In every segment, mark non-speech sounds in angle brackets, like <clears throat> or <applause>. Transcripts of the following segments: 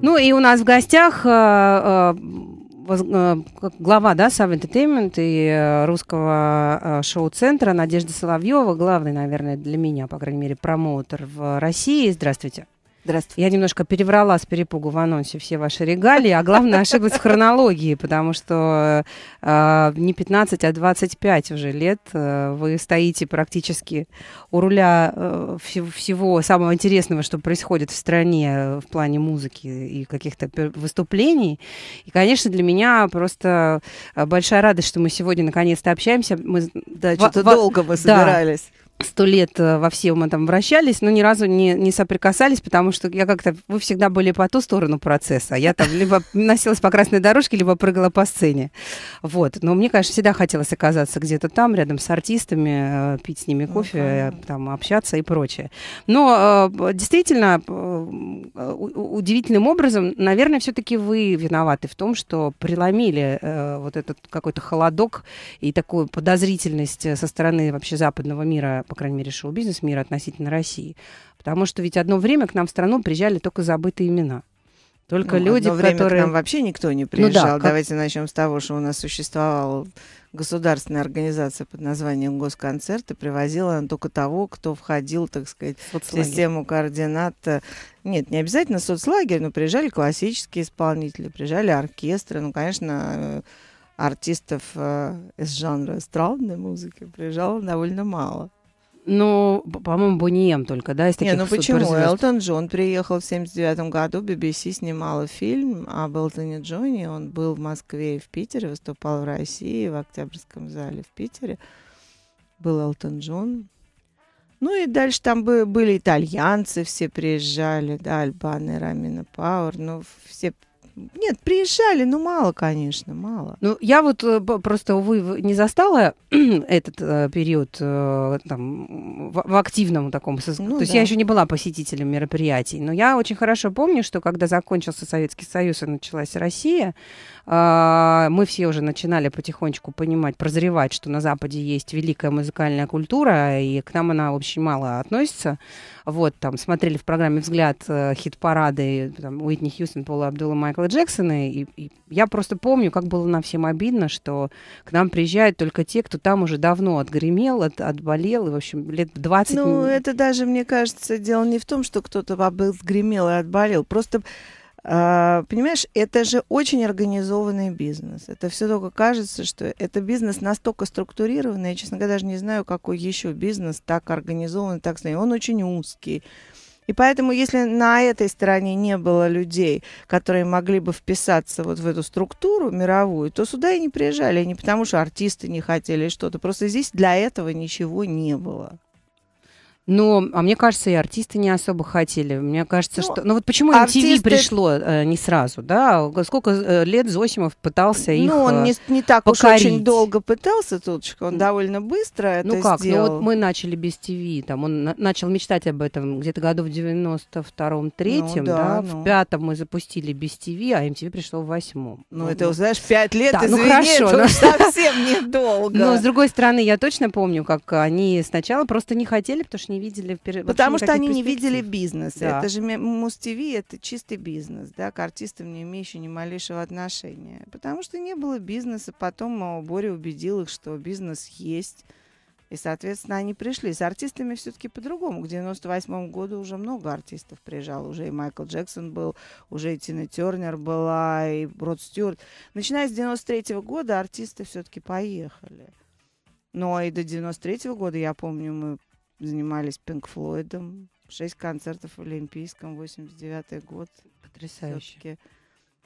Ну и у нас в гостях э, э, э, глава да, Сав Entertainment и русского шоу-центра Надежда Соловьева, главный, наверное, для меня, по крайней мере, промоутер в России. Здравствуйте. Здравствуйте. Я немножко переврала с перепугу в анонсе все ваши регалии, а главное ошиблась в хронологии, потому что э, не 15, а 25 уже лет э, вы стоите практически у руля э, вс- всего самого интересного, что происходит в стране э, в плане музыки и каких-то выступлений. И, конечно, для меня просто э, большая радость, что мы сегодня наконец-то общаемся. Мы, да, что-то долго мы собирались. Да сто лет э, во всем там вращались, но ни разу не, не соприкасались, потому что я как-то... Вы всегда были по ту сторону процесса. А я там либо носилась по красной дорожке, либо прыгала по сцене. Вот. Но мне, конечно, всегда хотелось оказаться где-то там, рядом с артистами, э, пить с ними ну, кофе, uh там, общаться и прочее. Но действительно, удивительным образом, наверное, все-таки вы виноваты в том, что преломили вот этот какой-то холодок и такую подозрительность со стороны вообще западного мира по крайней мере, шоу-бизнес мира относительно России. Потому что ведь одно время к нам в страну приезжали только забытые имена. Только ну, люди, одно время которые... к нам вообще никто не ну приезжал. Ну, да, как... Давайте начнем с того, что у нас существовала государственная организация под названием Госконцерт, и привозила она только того, кто входил, так сказать, соцлагерь. в систему координат. Э, нет, не обязательно соцлагерь, но приезжали классические исполнители, приезжали оркестры, ну, конечно, э, артистов э, из жанра эстрадной музыки приезжало довольно мало. Ну, по-моему, Бонием эм только, да, из таких Не, ну почему? Элтон Джон приехал в 79 году, BBC снимала фильм об Элтоне Джоне. Он был в Москве и в Питере, выступал в России, в Октябрьском зале в Питере. Был Элтон Джон. Ну и дальше там были итальянцы, все приезжали, да, Альбаны, Рамина Пауэр, ну, все нет, приезжали, но ну, мало, конечно, мало. Ну, я вот э, просто, увы, не застала <clears throat> этот э, период э, там, в, активном таком... Ну, То есть я еще не была посетителем мероприятий, но я очень хорошо помню, что когда закончился Советский Союз и началась Россия, а, мы все уже начинали потихонечку понимать, прозревать, что на Западе есть великая музыкальная культура, и к нам она очень мало относится. Вот, там, смотрели в программе «Взгляд» э, хит-парады там, Уитни Хьюстон, Пола Абдула, Майкла Джексона, и, и я просто помню, как было нам всем обидно, что к нам приезжают только те, кто там уже давно отгремел, от, отболел, и, в общем, лет 20... Ну, это даже, мне кажется, дело не в том, что кто-то был отгремел и отболел, просто а, понимаешь, это же очень организованный бизнес. Это все только кажется, что это бизнес настолько структурированный, я, честно говоря, даже не знаю, какой еще бизнес так организован, так сказать. Он очень узкий. И поэтому, если на этой стороне не было людей, которые могли бы вписаться вот в эту структуру мировую, то сюда и не приезжали. Не потому, что артисты не хотели что-то. Просто здесь для этого ничего не было. Но, а мне кажется, и артисты не особо хотели. Мне кажется, ну, что... Ну вот почему артисты... MTV пришло э, не сразу, да? Сколько э, лет Зосимов пытался ну, их Ну, он э, не, не так покорить. уж очень долго пытался, Туточка, он довольно быстро ну это Ну как, сделал. ну вот мы начали без ТВ, там, он на- начал мечтать об этом где-то году в 92-м, 3-м, ну, да, да? Ну. в пятом мы запустили без ТВ, а MTV пришло в восьмом. Ну, ну это, ну. знаешь, пять лет, да, ну извини, ну, хорошо, это но... совсем недолго. Но, с другой стороны, я точно помню, как они сначала просто не хотели, потому что не не видели... Пер... Потому что они не видели бизнес. Да. Это же Муз-ТВ, это чистый бизнес, да, к артистам не имеющий ни малейшего отношения. Потому что не было бизнеса, потом э, Боря убедил их, что бизнес есть. И, соответственно, они пришли. С артистами все-таки по-другому. К 98 году уже много артистов приезжало. Уже и Майкл Джексон был, уже и Тина Тернер была, и Брод Стюарт. Начиная с 93 года артисты все-таки поехали. Но и до 93 года, я помню, мы занимались Пинк Флойдом, шесть концертов в Олимпийском, 89 год. Потрясающе. Все-таки.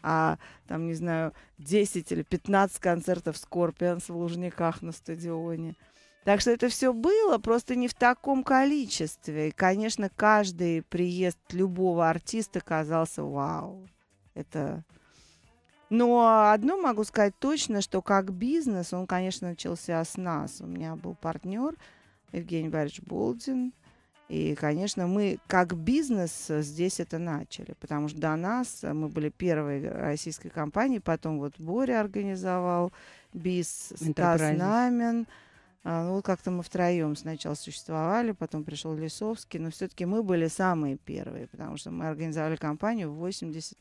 А там, не знаю, 10 или 15 концертов Скорпионс в Лужниках на стадионе. Так что это все было, просто не в таком количестве. И, конечно, каждый приезд любого артиста казался вау. Это... Но одно могу сказать точно, что как бизнес, он, конечно, начался с нас. У меня был партнер, Евгений Борисович Болдин. И, конечно, мы как бизнес э, здесь это начали, потому что до нас э, мы были первой э, российской компанией, потом вот Боря организовал БИС, Стас Намин. А, ну, вот как-то мы втроем сначала существовали, потом пришел Лисовский, но все-таки мы были самые первые, потому что мы организовали компанию в 80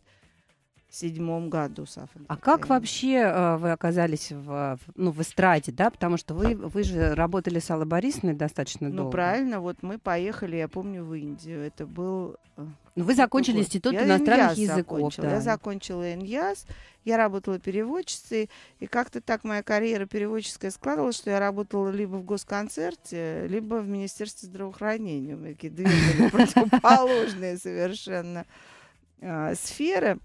седьмом году с А как вообще э, вы оказались в, ну, в эстраде, да? Потому что вы, вы же работали с Аллой Борисовной достаточно ну, долго. Ну, правильно. Вот мы поехали, я помню, в Индию. Это был... Э, ну, вы закончили институт я иностранных языков. Закончила. Да. Я закончила ИНЯС, я работала переводчицей, и как-то так моя карьера переводческая складывалась, что я работала либо в госконцерте, либо в Министерстве здравоохранения. У меня такие <laughs> противоположные совершенно э, сферы.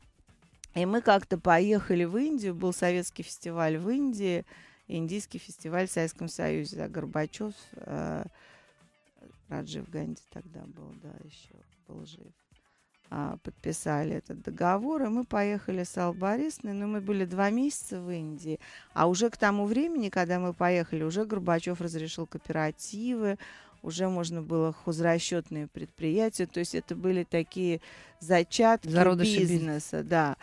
И мы как-то поехали в Индию, был советский фестиваль в Индии, индийский фестиваль в Советском Союзе, да, Горбачев, э, Раджив Ганди тогда был, да, еще был жив. А, подписали этот договор, и мы поехали с Аллой Борисовной, но мы были два месяца в Индии, а уже к тому времени, когда мы поехали, уже Горбачев разрешил кооперативы, уже можно было хозрасчетные предприятия, то есть это были такие зачатки Зародыши бизнеса, да.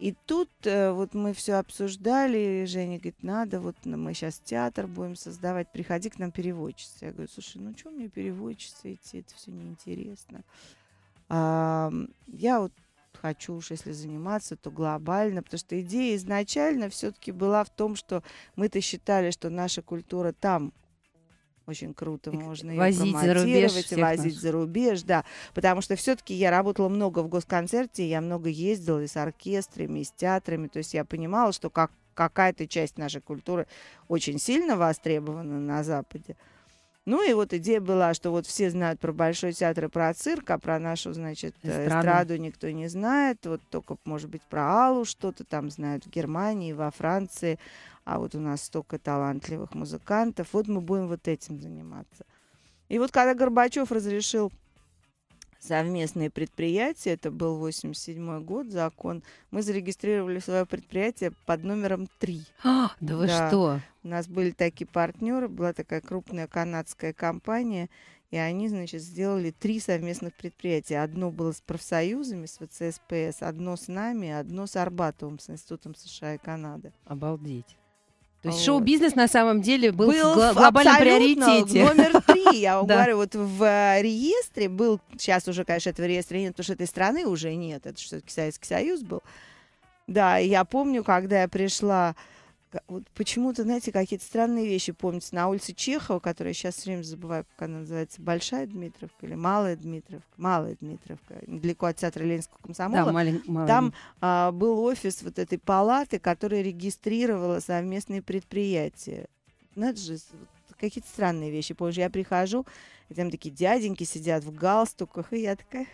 И тут э, вот мы все обсуждали, и Женя говорит, надо, вот мы сейчас театр будем создавать, приходи к нам переводчица. Я говорю, слушай, ну что мне переводчица идти, это все неинтересно. А, я вот хочу уж, если заниматься, то глобально, потому что идея изначально все-таки была в том, что мы-то считали, что наша культура там очень круто можно возить за рубеж, возить наших. за рубеж, да, потому что все-таки я работала много в госконцерте, я много ездила и с оркестрами, и с театрами, то есть я понимала, что как какая-то часть нашей культуры очень сильно востребована на Западе. Ну и вот идея была, что вот все знают про Большой театр и про цирк, а про нашу, значит, э, эстраду, эстраду никто не знает. Вот только, может быть, про Аллу что-то там знают в Германии, во Франции. А вот у нас столько талантливых музыкантов. Вот мы будем вот этим заниматься. И вот когда Горбачев разрешил совместные предприятия, это был 87 год закон, мы зарегистрировали свое предприятие под номером 3. А, да вы да. что? У нас были такие партнеры, была такая крупная канадская компания, и они, значит, сделали три совместных предприятия. Одно было с профсоюзами, с ВЦСПС, одно с нами, одно с Арбатовым, с Институтом США и Канады. Обалдеть. То есть а шоу-бизнес на самом деле был, был в гл- глобальном приоритете. номер <laughs> три, я вам говорю, вот в э, реестре был, сейчас уже, конечно, этого реестра нет, потому что этой страны уже нет, это что-то Советский Союз был. Да, я помню, когда я пришла вот почему-то, знаете, какие-то странные вещи помнятся. На улице Чехова, которую сейчас все время забываю, как она называется, Большая Дмитровка или Малая Дмитровка, Малая Дмитровка, недалеко от театра Ленинского комсомола. Да, малень, малень. Там а, был офис вот этой палаты, которая регистрировала совместные предприятия. Надо ну, же, какие-то странные вещи. Позже я прихожу, и там такие дяденьки сидят в галстуках, и я такая,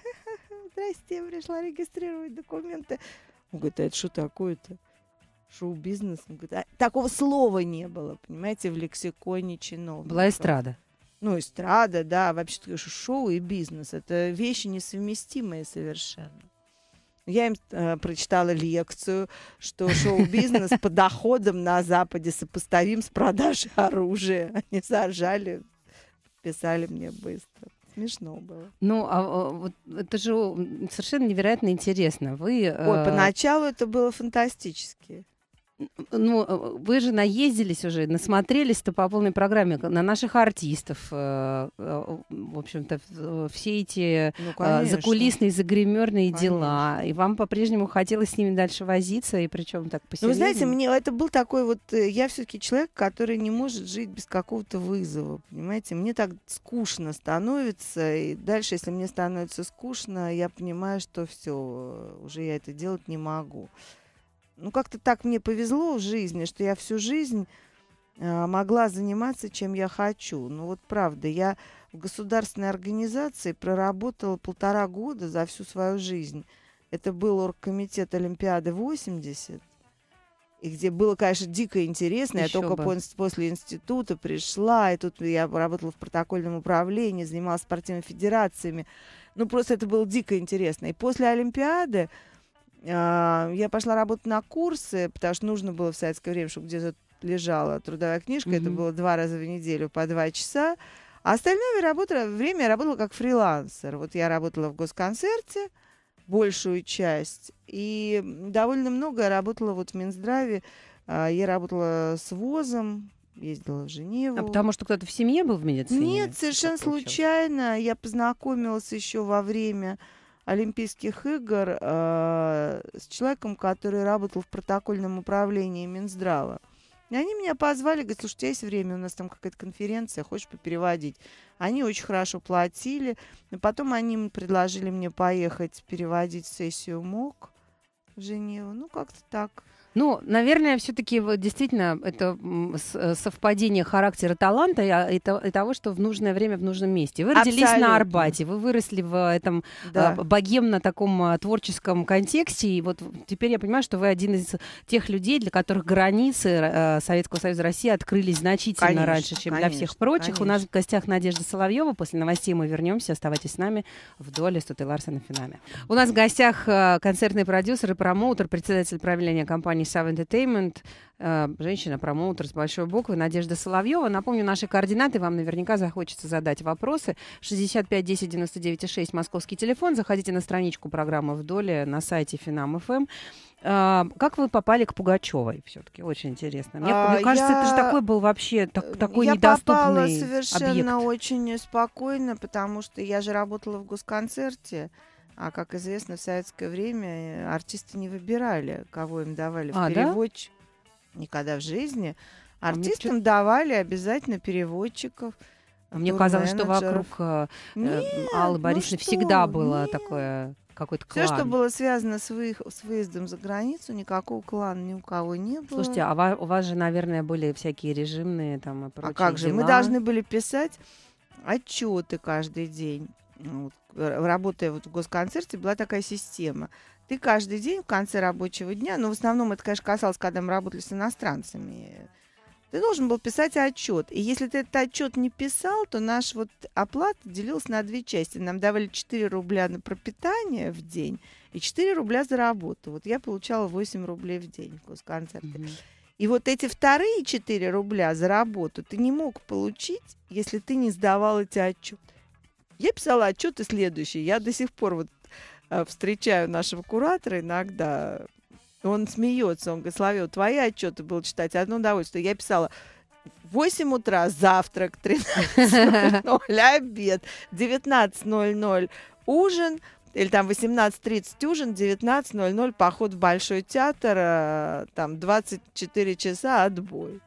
здрасте, я пришла регистрировать документы. Он говорит, а это что такое-то? шоу-бизнес. «А, такого слова не было, понимаете, в лексиконе чиновников. Была эстрада. Ну, эстрада, да, вообще то шоу и бизнес. Это вещи несовместимые совершенно. Я им э, прочитала лекцию, что шоу-бизнес <laughs> по доходам на Западе сопоставим с продажей оружия. Они заржали, писали мне быстро смешно было. Ну, а, а вот это же совершенно невероятно интересно. Вы. Ой, э, поначалу это было фантастически ну, э, вы же наездились уже, насмотрелись-то по полной программе на наших артистов. Э, э, в общем-то, все эти ну, а, закулисные, загремерные конечно. дела. И вам по-прежнему хотелось с ними дальше возиться, и причем так посерьезнее. Ну, вы знаете, мне это был такой вот... Я все-таки человек, который не может жить без какого-то вызова, понимаете? Мне так скучно становится, и дальше, если мне становится скучно, я понимаю, что все, уже я это делать не могу ну, как-то так мне повезло в жизни, что я всю жизнь э, могла заниматься, чем я хочу. Ну, вот правда, я в государственной организации проработала полтора года за всю свою жизнь. Это был оргкомитет Олимпиады 80, и где было, конечно, дико интересно. Еще я только бы. после института пришла, и тут я работала в протокольном управлении, занималась спортивными федерациями. Ну, просто это было дико интересно. И после Олимпиады а, я пошла работать на курсы, потому что нужно было в советское время, чтобы где-то лежала трудовая книжка. Mm-hmm. Это было два раза в неделю по два часа. А остальное время я работала как фрилансер. Вот я работала в госконцерте большую часть. И довольно много я работала вот в Минздраве. А, я работала с ВОЗом, ездила в Женеву. А потому что кто-то в семье был в медицине? Нет, совершенно случайно. Я познакомилась еще во время Олимпийских игр э, с человеком, который работал в протокольном управлении Минздрава. И они меня позвали, говорят, слушайте, есть время, у нас там какая-то конференция, хочешь попереводить? Они очень хорошо платили. Но потом они предложили мне поехать переводить сессию МОК в Женеву. Ну, как-то так. Ну, наверное, все-таки действительно это э, совпадение характера таланта и, а, и того, что в нужное время в нужном месте. Вы родились Абсолютно. на Арбате, вы выросли в э, этом да. А, богемно таком э, творческом контексте, и вот теперь я понимаю, что вы один из тех людей, для которых границы Советского Союза России открылись значительно конечно, раньше, чем конечно, для всех прочих. Конечно. У нас в гостях Надежда Соловьева. После новостей мы вернемся. Оставайтесь с нами в доле Стуты Ларсена Финаме. У нас в гостях концертный продюсер и промоутер, председатель правления компании Save Entertainment, э, женщина-промоутер с большой буквы Надежда Соловьева. Напомню, наши координаты. Вам наверняка захочется задать вопросы. 65 10 99 6, московский телефон. Заходите на страничку программы «Вдоль» на сайте Финам.ФМ. Э, как вы попали к Пугачевой все-таки? Очень интересно. Мне, а, мне кажется, я... это же такой был вообще так, э, такой я недоступный Я попала совершенно объект. очень спокойно, потому что я же работала в госконцерте. А как известно, в советское время э, артисты не выбирали, кого им давали а, переводчик. Да? Никогда в жизни. А Артистам а давали обязательно переводчиков. Э, мне казалось, что вокруг э, нет, Аллы ну Борисовны ну всегда было нет. такое какой-то клан. Все, что было связано с, вы, с выездом за границу, никакого клана ни у кого не было. Слушайте, а у вас же, наверное, были всякие режимные там и а прочие А как дела. же? Мы должны были писать отчеты каждый день вот, э, работая вот в госконцерте, была такая система. Ты каждый день в конце рабочего дня, но ну, в основном это, конечно, касалось, когда мы работали с иностранцами, ты должен был писать отчет. И если ты этот отчет не писал, то наш вот оплата делилась на две части. Нам давали 4 рубля на пропитание в день и 4 рубля за работу. Вот я получала 8 рублей в день в госконцерте. Mm-hmm. И вот эти вторые 4 рубля за работу ты не мог получить, если ты не сдавал эти отчеты. Я писала отчеты следующие. Я до сих пор вот э, встречаю нашего куратора иногда. Он смеется, он говорит, Славе, твои отчеты было читать одно удовольствие. Я писала 8 утра завтрак, 13.00 <laughs> обед, 19.00 ужин, или там 18.30 ужин, 19.00 поход в Большой театр, э, там 24 часа отбой.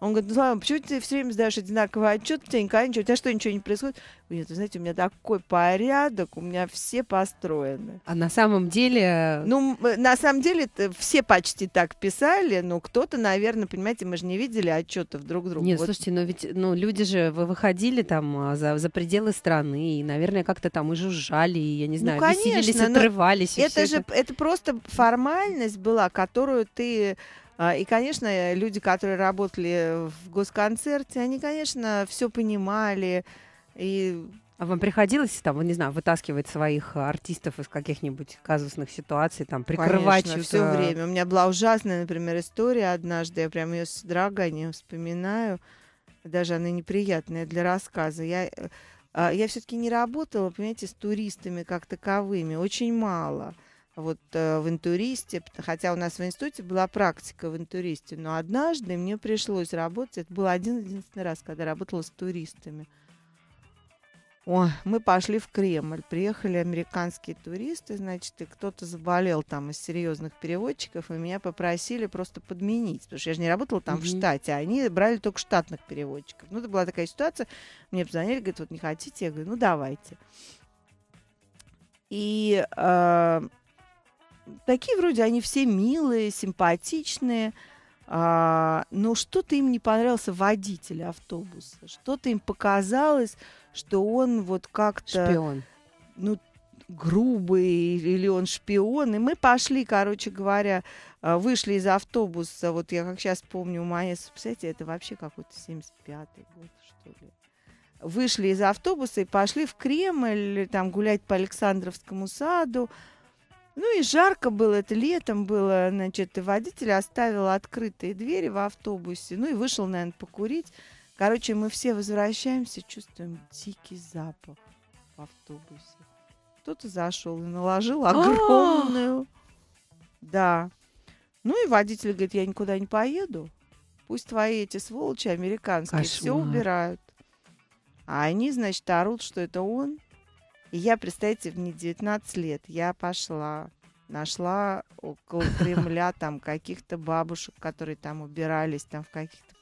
Он говорит, ну, Слава, почему ты все время сдаешь одинаковый отчет, у тебя никогда ничего, у тебя что, ничего не происходит? Нет, вы знаете, у меня такой порядок, у меня все построены. А на самом деле... Ну, э, на самом деле все почти так писали, но кто-то, наверное, понимаете, мы же не видели отчетов друг друга. Нет, вот. слушайте, но ведь ну, люди же вы выходили там а, за, за пределы страны, и, наверное, как-то там и жужжали, и, я не ну, знаю, ну, конечно, веселились, отрывались. Это же это... это просто формальность была, которую ты а, и, конечно, э, люди, которые работали в госконцерте, они, конечно, все понимали. И а вам приходилось там, ну, не знаю, вытаскивать своих артистов из каких-нибудь казусных ситуаций, там прикрывать Конечно, все время. У меня была ужасная, например, история однажды, я прям ее с драганием вспоминаю, даже она неприятная для рассказа. Я, э, а, я все-таки не работала, понимаете, с туристами как таковыми, очень мало вот э, в интуристе, хотя у нас в институте была практика в интуристе, но однажды мне пришлось работать, это был один-единственный раз, когда работала с туристами. о мы пошли в Кремль, приехали американские туристы, значит, и кто-то заболел там из серьезных переводчиков, и меня попросили просто подменить, потому что я же не работала там mm-hmm. в штате, а они брали только штатных переводчиков. Ну, это была такая ситуация, мне позвонили, говорят, вот не хотите, я говорю, ну давайте. И э, такие вроде они все милые, симпатичные, а, но что-то им не понравился водитель автобуса, что-то им показалось, что он вот как-то... Шпион. Ну, грубый или он шпион. И мы пошли, короче говоря, а, вышли из автобуса. Вот я как сейчас помню, у Манеса, представляете, это вообще какой-то 75-й год, что ли. Вышли из автобуса и пошли в Кремль, там гулять по Александровскому саду. Ну и жарко было, это летом было, значит, водитель оставил открытые двери в автобусе, ну и вышел, наверное, покурить. Короче, мы все возвращаемся, чувствуем дикий запах в автобусе. Кто-то зашел и наложил а! огромную. Да. Ну и водитель говорит, я никуда не поеду. Пусть твои эти сволочи американские все убирают. А они, значит, орут, что это он. И я, представьте, мне 19 лет, я пошла, нашла около Кремля там каких-то бабушек, которые там убирались, там в каких-то...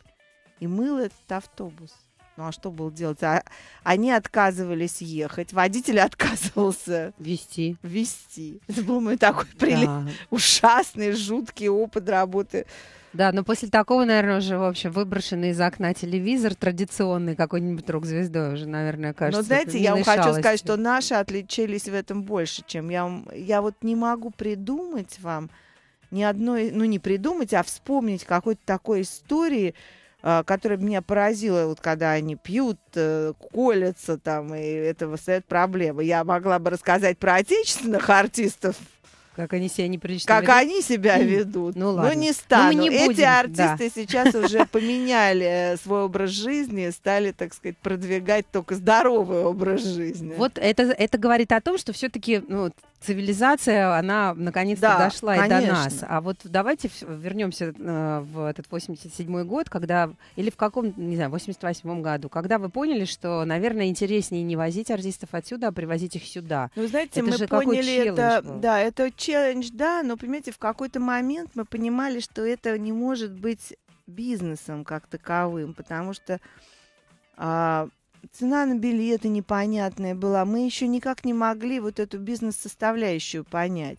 И мыла этот автобус. Ну а что было делать? А, они отказывались ехать, водитель <laughs> отказывался вести. Вести. Это был мой такой да. прили... ужасный, жуткий опыт работы да, но после такого, наверное, уже, в общем, выброшенный из окна телевизор, традиционный какой-нибудь рок-звездой уже, наверное, ну, кажется. Но знаете, я вам хочу сказать, что наши отличились в этом больше, чем я. Я вот не могу придумать вам ни одной, ну не придумать, а вспомнить какой-то такой истории, а, которая меня поразила, вот когда они пьют, э, колятся там, и это создает проблемы. Я могла бы рассказать про отечественных артистов, как они себя не Как ведут? они себя ведут. Ну, ну ладно. Ну не стану. Ну, не будем, Эти артисты да. сейчас уже поменяли э, свой образ жизни, стали, так сказать, продвигать только здоровый образ жизни. Вот это, это говорит о том, что все-таки ну, цивилизация, она наконец-то да, дошла конечно. и до нас. А вот давайте вернемся э, в этот 87-й год, когда, или в каком, не знаю, 88-м году, когда вы поняли, что, наверное, интереснее не возить артистов отсюда, а привозить их сюда. Ну, знаете, это мы же поняли, это, был. да, это челлендж, да, но, понимаете, в какой-то момент мы понимали, что это не может быть бизнесом как таковым, потому что а, цена на билеты непонятная была. Мы еще никак не могли вот эту бизнес-составляющую понять.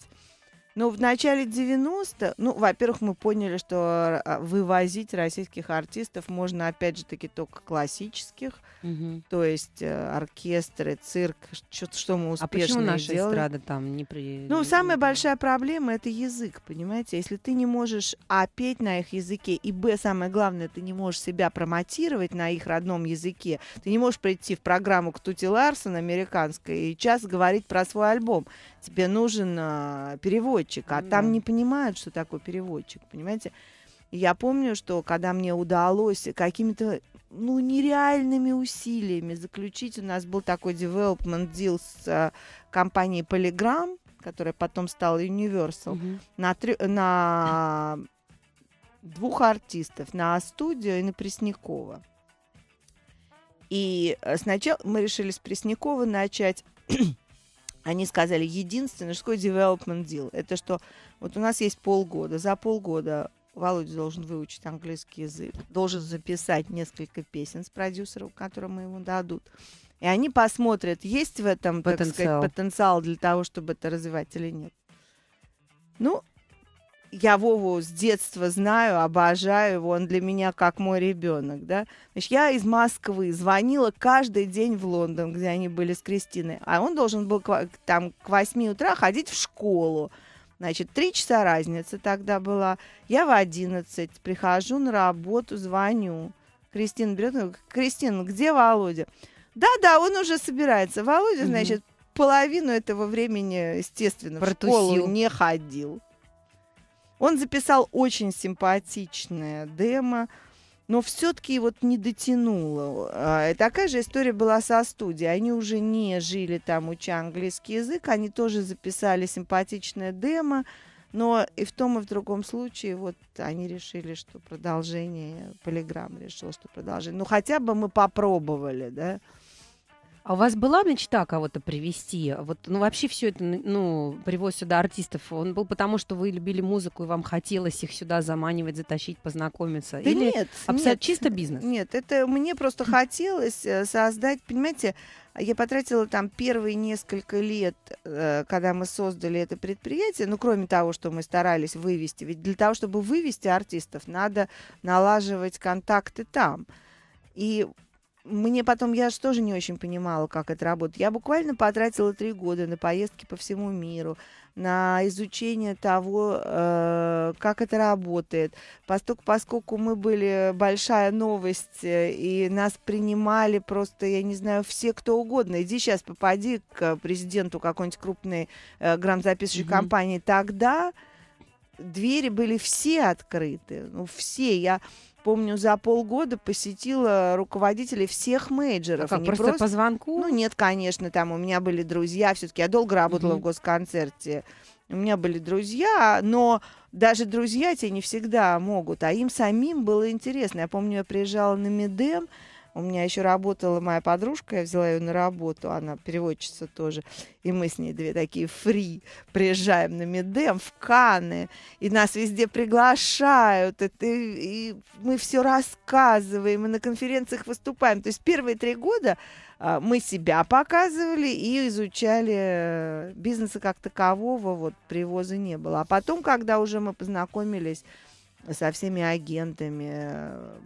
Но ну, в начале 90-х, ну, во-первых, мы поняли, что а, вывозить российских артистов можно, опять же таки, только классических, угу. то есть э, оркестры, цирк, что, что мы успешно А почему наша делали. эстрада там не при... Ну, самая большая проблема — это язык, понимаете? Если ты не можешь, а, петь на их языке, и, б, самое главное, ты не можешь себя промотировать на их родном языке, ты не можешь прийти в программу Ктути Ларсон американской и час говорить про свой альбом тебе нужен э, переводчик, а да. там не понимают, что такое переводчик, понимаете? Я помню, что когда мне удалось какими-то ну, нереальными усилиями заключить, у нас был такой development deal с э, компанией Polygram, которая потом стала Universal, угу. на, три, на двух артистов, на студию и на Преснякова. И э, сначала мы решили с Преснякова начать они сказали, единственное, что такое development deal, это что вот у нас есть полгода, за полгода Володя должен выучить английский язык, должен записать несколько песен с продюсером, которым ему дадут. И они посмотрят, есть в этом потенциал. сказать, потенциал для того, чтобы это развивать или нет. Ну, я Вову с детства знаю, обожаю его, он для меня как мой ребенок, да. Значит, я из Москвы звонила каждый день в Лондон, где они были с Кристиной, а он должен был к, там к 8 утра ходить в школу. Значит, три часа разница тогда была. Я в 11 прихожу на работу, звоню. Кристина берет, Кристина, где Володя? Да-да, он уже собирается. Володя, значит, половину этого времени, естественно, Протусил. в школу не ходил. Он записал очень симпатичное демо, но все-таки вот не дотянуло. А, такая же история была со студией. Они уже не жили там, уча английский язык, они тоже записали симпатичное демо, но и в том, и в другом случае вот они решили, что продолжение, Полиграмм решил, что продолжение. Ну, хотя бы мы попробовали, да. А у вас была мечта кого-то привести? Вот, ну, вообще все это, ну, привоз сюда артистов, он был потому, что вы любили музыку, и вам хотелось их сюда заманивать, затащить, познакомиться? Да Или нет, абсолютно нет, чисто бизнес? Нет, это мне просто хм. хотелось э, создать, понимаете, я потратила там первые несколько лет, э, когда мы создали это предприятие, ну, кроме того, что мы старались вывести, ведь для того, чтобы вывести артистов, надо налаживать контакты там. И мне потом, я же тоже не очень понимала, как это работает. Я буквально потратила три года на поездки по всему миру, на изучение того, э, как это работает. Поскольку, поскольку мы были большая новость, э, и нас принимали просто, я не знаю, все кто угодно. Иди сейчас, попади к президенту какой-нибудь крупной э, грамзаписывающей mm-hmm. компании. Тогда двери были все открыты, ну все. Я помню, за полгода посетила руководителей всех мейджеров. А как, просто, просто по звонку? Ну нет, конечно, там у меня были друзья, все-таки я долго работала mm в госконцерте. У меня были друзья, но даже друзья тебе не всегда могут, а им самим было интересно. Я помню, я приезжала на Медем, у меня еще работала моя подружка, я взяла ее на работу, она переводчица тоже. И мы с ней две такие фри приезжаем на Медем в Каны, и нас везде приглашают, и, и, и мы все рассказываем, и на конференциях выступаем. То есть первые три года а, мы себя показывали и изучали э, бизнеса как такового, вот привоза не было. А потом, когда уже мы познакомились со всеми агентами, э,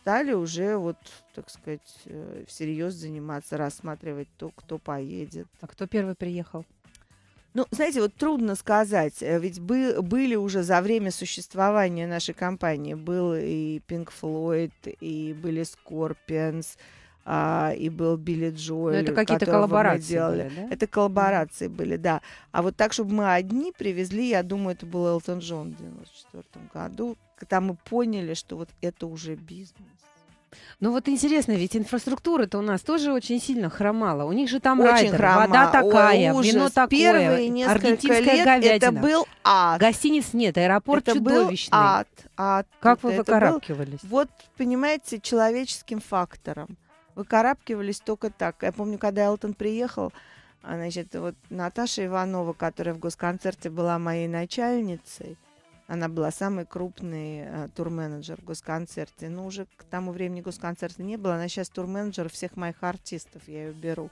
стали уже вот, так сказать, э, всерьез заниматься, рассматривать то, кто поедет. А кто первый приехал? Ну, знаете, вот трудно сказать, э, ведь бы, были уже за время существования нашей компании, был и Pink Floyd, и были Scorpions, а, и был Билли Джоэл. Но ну, это какие-то коллаборации делали. Были, да? Это коллаборации mm. были, да. А вот так, чтобы мы одни привезли, я думаю, это был Элтон Джон в 94 году когда мы поняли, что вот это уже бизнес. Ну вот интересно, ведь инфраструктура-то у нас тоже очень сильно хромала. У них же там очень райдер, хрома. вода такая, Ой, вино такое, Первые несколько аргентинская лет говядина. Это был ад. Гостиниц нет, аэропорт это чудовищный. Был ад, ад. Как вы это выкарабкивались? Был, вот, понимаете, человеческим фактором. Выкарабкивались только так. Я помню, когда Элтон приехал, а, значит, вот Наташа Иванова, которая в госконцерте была моей начальницей, она была самый крупный э, турменеджер госконцерте. Но ну, уже к тому времени госконцерта не было. Она сейчас турменеджер всех моих артистов. Я ее беру.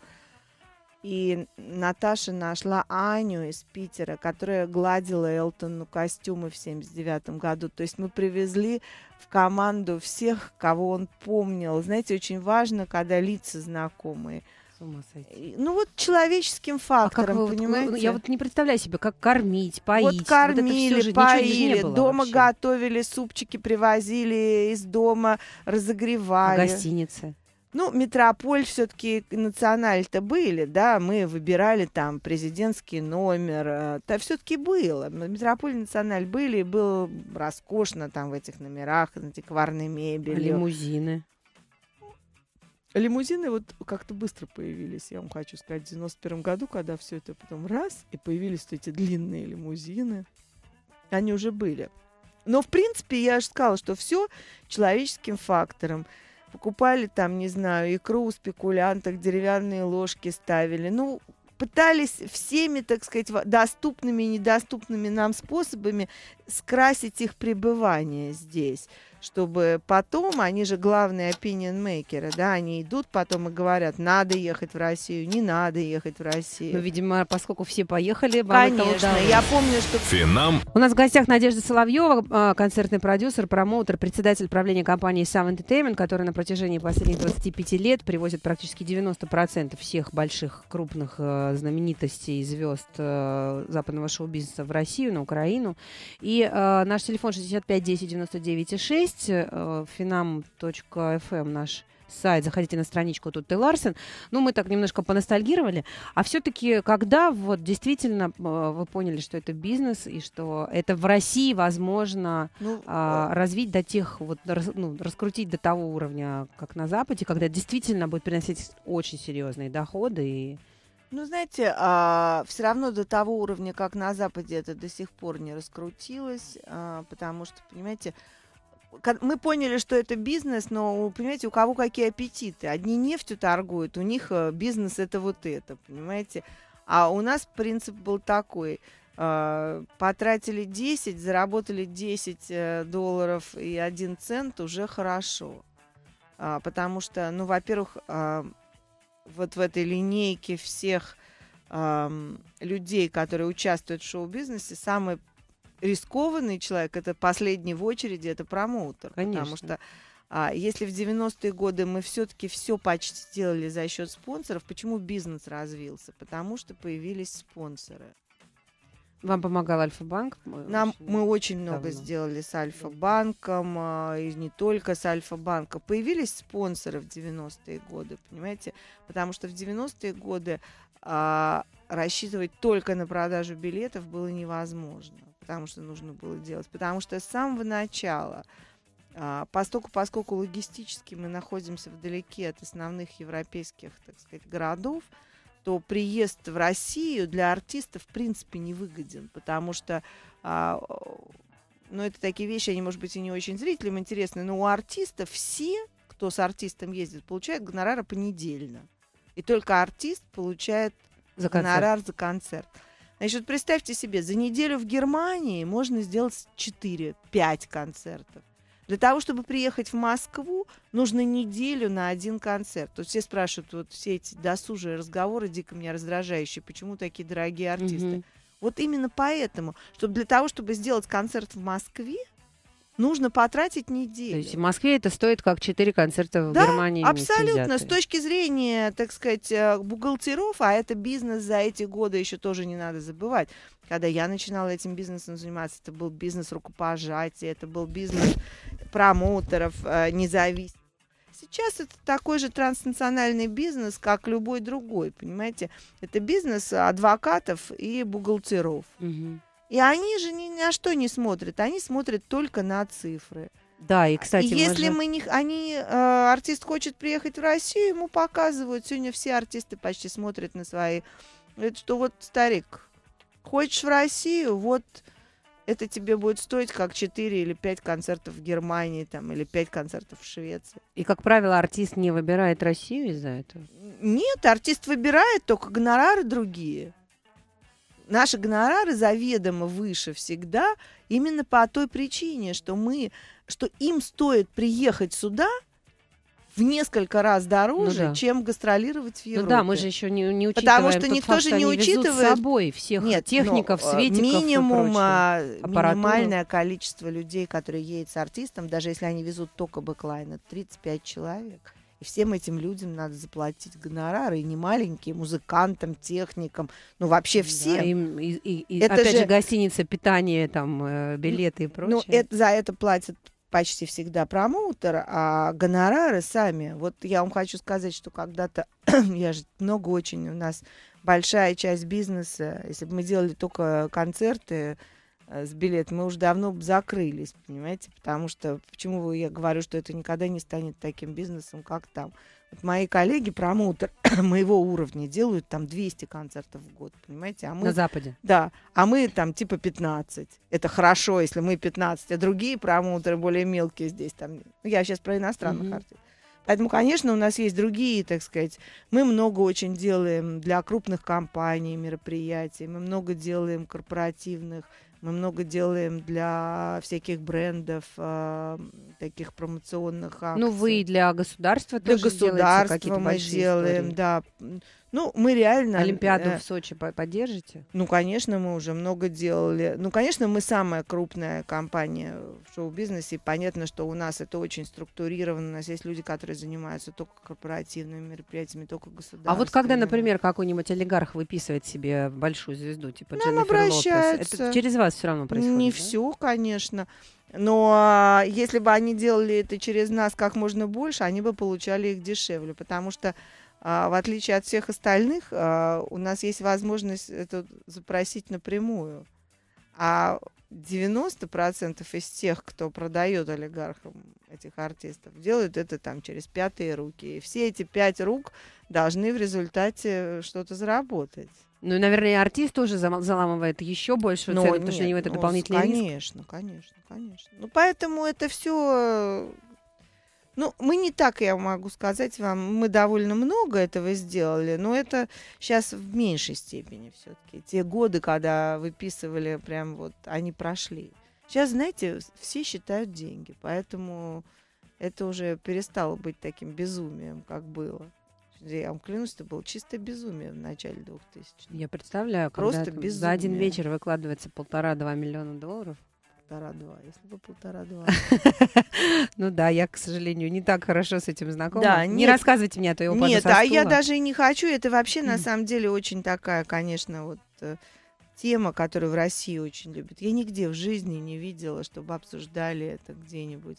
И Наташа нашла Аню из Питера, которая гладила Элтону ну, костюмы в 79 году. То есть мы привезли в команду всех, кого он помнил. Знаете, очень важно, когда лица знакомые – ума сойти. Ну вот человеческим фактором, а как вы, понимаете? Вот, ну, я вот не представляю себе, как кормить, поить. Вот кормили, вот это все же, дома вообще. готовили, супчики привозили из дома, разогревали. А гостиницы? Ну, метрополь все-таки националь-то были, да, мы выбирали там президентский номер, да, э, все-таки было. Метрополь националь были, и было роскошно там в этих номерах, антикварной мебели. Лимузины. Лимузины вот как-то быстро появились, я вам хочу сказать, в 91 году, когда все это потом раз, и появились вот эти длинные лимузины. Они уже были. Но, в принципе, я же сказала, что все человеческим фактором. Покупали там, не знаю, икру у спекулянтов, деревянные ложки ставили. Ну, пытались всеми, так сказать, доступными и недоступными нам способами скрасить их пребывание здесь чтобы потом, они же главные opinion мейкеры, да, они идут потом и говорят, надо ехать в Россию, не надо ехать в Россию. Ну, видимо, поскольку все поехали, Конечно, я помню, что... Финам. У нас в гостях Надежда Соловьева, а, концертный продюсер, промоутер, председатель правления компании Sam Entertainment, которая на протяжении последних 25 лет привозит практически 90% всех больших, крупных э, знаменитостей, звезд э, западного шоу-бизнеса в Россию, на Украину. И э, наш телефон 65 10 99 6 есть, э, finam.fm наш сайт, заходите на страничку тут и Ларсен. Ну, мы так немножко поностальгировали. А все-таки, когда вот действительно э, вы поняли, что это бизнес и что это в России возможно ну, а, а, развить до тех, вот, рас, ну, раскрутить до того уровня, как на Западе, когда действительно будет приносить очень серьезные доходы и ну, знаете, а, все равно до того уровня, как на Западе, это до сих пор не раскрутилось, а, потому что, понимаете, мы поняли, что это бизнес, но, понимаете, у кого какие аппетиты. Одни нефтью торгуют, у них э, бизнес это вот это, понимаете. А у нас принцип был такой. Э, потратили 10, заработали 10 э, долларов и 1 цент уже хорошо. А, потому что, ну, во-первых, вот в этой линейке всех эм, людей, которые участвуют в шоу-бизнесе, самый рискованный человек, это последний в очереди, это промоутер. Конечно. Потому что а, если в 90-е годы мы все-таки все почти делали за счет спонсоров, почему бизнес развился? Потому что появились спонсоры. Вам помогал Альфа-банк? Нам очень мы очень давно. много сделали с Альфа-банком, а, и не только с Альфа-банка. Появились спонсоры в 90-е годы, понимаете? Потому что в 90-е годы а, рассчитывать только на продажу билетов было невозможно потому что нужно было делать. Потому что с самого начала, а, поскольку, поскольку логистически мы находимся вдалеке от основных европейских, так сказать, городов, то приезд в Россию для артиста в принципе не выгоден, потому что а, ну, это такие вещи, они, может быть, и не очень зрителям интересны, но у артиста все, кто с артистом ездит, получают гонорары понедельно. И только артист получает за гонорар за концерт. Значит, представьте себе, за неделю в Германии можно сделать 4-5 концертов. Для того, чтобы приехать в Москву, нужно неделю на один концерт. Тут все спрашивают, вот все эти досужие разговоры, дико меня раздражающие, почему такие дорогие артисты. Угу. Вот именно поэтому, чтобы для того, чтобы сделать концерт в Москве, нужно потратить неделю. То есть в Москве это стоит как 4 концерта в да, Германии. Абсолютно. С точки зрения, так сказать, э, бухгалтеров, а это бизнес за эти годы еще тоже не надо забывать. Когда я начинала этим бизнесом заниматься, это был бизнес рукопожатия, это был бизнес промоутеров, э, независимых. Сейчас это такой же транснациональный бизнес, как любой другой, понимаете? Это бизнес адвокатов и бухгалтеров. Угу. И они же ни на что не смотрят, они смотрят только на цифры. Да, и кстати, если мы, же... мы не, они, э, артист хочет приехать в Россию, ему показывают. Сегодня все артисты почти смотрят на свои. Это что вот старик, хочешь в Россию, вот это тебе будет стоить как 4 или 5 концертов в Германии там, или 5 концертов в Швеции. И, как правило, артист не выбирает Россию из-за этого? Нет, артист выбирает, только гонорары другие наши гонорары заведомо выше всегда именно по той причине, что мы, что им стоит приехать сюда в несколько раз ну дороже, ну, да. чем гастролировать в Европе. Ну да, мы же еще не, не учитываем Потому что никто факт, же не учитывает... собой всех Нет, ну, техников, но, а, светиков минимум, и а, Минимальное количество людей, которые едет с артистом, даже если они везут только бэклайна, 35 человек. И всем этим людям надо заплатить гонорары, и не маленькие, музыкантам, техникам, ну вообще всем. Да, им, и, и, это опять же, же гостиница, питание, там, э, билеты и ну, прочее. Ну, э, это, за это платят почти всегда промоутер, а гонорары сами. Вот я вам хочу сказать, что когда-то, <clears throat> я же много очень, у нас большая часть бизнеса, если бы мы делали только концерты, Э, с билетом мы уже давно закрылись, понимаете? Потому что, почему я говорю, что это никогда не станет таким бизнесом, как там. Вот мои коллеги, промоутер <coughs> моего уровня, делают там 200 концертов в год, понимаете? А мы, На Западе? Да, а мы там типа 15. Это хорошо, если мы 15, а другие промоутеры более мелкие здесь. Там, ну, я сейчас про иностранных mm-hmm. артистов. Поэтому, конечно, у нас есть другие, так сказать, мы много очень делаем для крупных компаний, мероприятий, мы много делаем корпоративных, мы много делаем для всяких брендов, э, таких промоционных акций. Ну, вы и для государства для тоже государства делаете какие-то большие мы делаем, истории. да. Ну, мы реально... Э, Олимпиаду э, в Сочи поддержите? Ну, конечно, мы уже много делали. Ну, конечно, мы самая крупная компания в шоу-бизнесе. понятно, что у нас это очень структурировано. У нас есть люди, которые занимаются только корпоративными мероприятиями, только государственными. А вот когда, например, какой-нибудь олигарх выписывает себе большую звезду, типа Нам Дженнифер обращаются. Лопес, это через вас все равно происходит, Не да? все, конечно. Но а, если бы они делали это через нас как можно больше, они бы получали их дешевле, потому что а, в отличие от всех остальных, а, у нас есть возможность это запросить напрямую. А 90% из тех, кто продает олигархам этих артистов, делают это там через пятые руки. И все эти пять рук должны в результате э, что-то заработать. Ну, и, наверное, артист тоже заламывает еще больше цену, нет, потому что у него это ну, дополнительный конечно, риск. Конечно, конечно, конечно. Ну, поэтому это все э, ну, мы не так, я могу сказать вам, мы довольно много этого сделали, но это сейчас в меньшей степени все-таки. Те годы, когда выписывали, прям вот они прошли. Сейчас, знаете, все считают деньги, поэтому это уже перестало быть таким безумием, как было. Я вам клянусь, это было чисто безумие в начале 2000 Я представляю, Просто когда Просто за один вечер выкладывается полтора-два миллиона долларов полтора-два, если бы полтора-два. <laughs> Ну да, я, к сожалению, не так хорошо с этим знакома. Да, не рассказывайте мне, а то его Нет, а я даже и не хочу. Это вообще, на самом деле, очень такая, конечно, вот э, тема, которую в России очень любят. Я нигде в жизни не видела, чтобы обсуждали это где-нибудь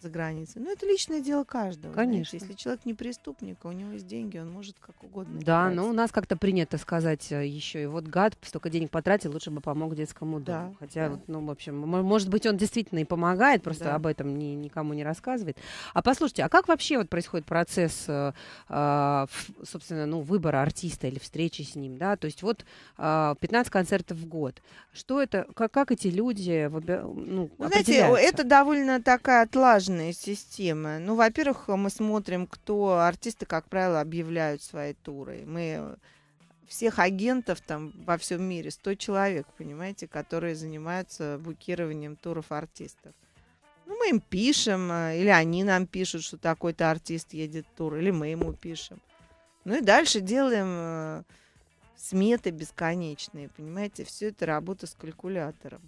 за границей. Но ну, это личное дело каждого. Конечно. Знаете, если человек не преступник, а у него есть деньги, он может как угодно. Да, играть. но ну, у нас как-то принято сказать э, еще и вот гад столько денег потратил, лучше бы помог детскому дому. Да, Хотя, да. Вот, ну, в общем, может быть, он действительно и помогает, просто да. об этом ни, никому не рассказывает. А послушайте, а как вообще вот происходит процесс, э, а, собственно, ну, выбора артиста или встречи с ним, да? То есть вот э, а, 15 концертов в год. Что это, как, как эти люди, ну, Знаете, это довольно такая отлаженная важная система. Ну, во-первых, мы смотрим, кто артисты, как правило, объявляют свои туры. Мы всех агентов там во всем мире, 100 человек, понимаете, которые занимаются букированием туров артистов. Ну, мы им пишем, а, или они нам пишут, что такой-то артист едет в тур, или мы ему пишем. Ну и дальше делаем а, сметы бесконечные, понимаете, все это работа с калькулятором.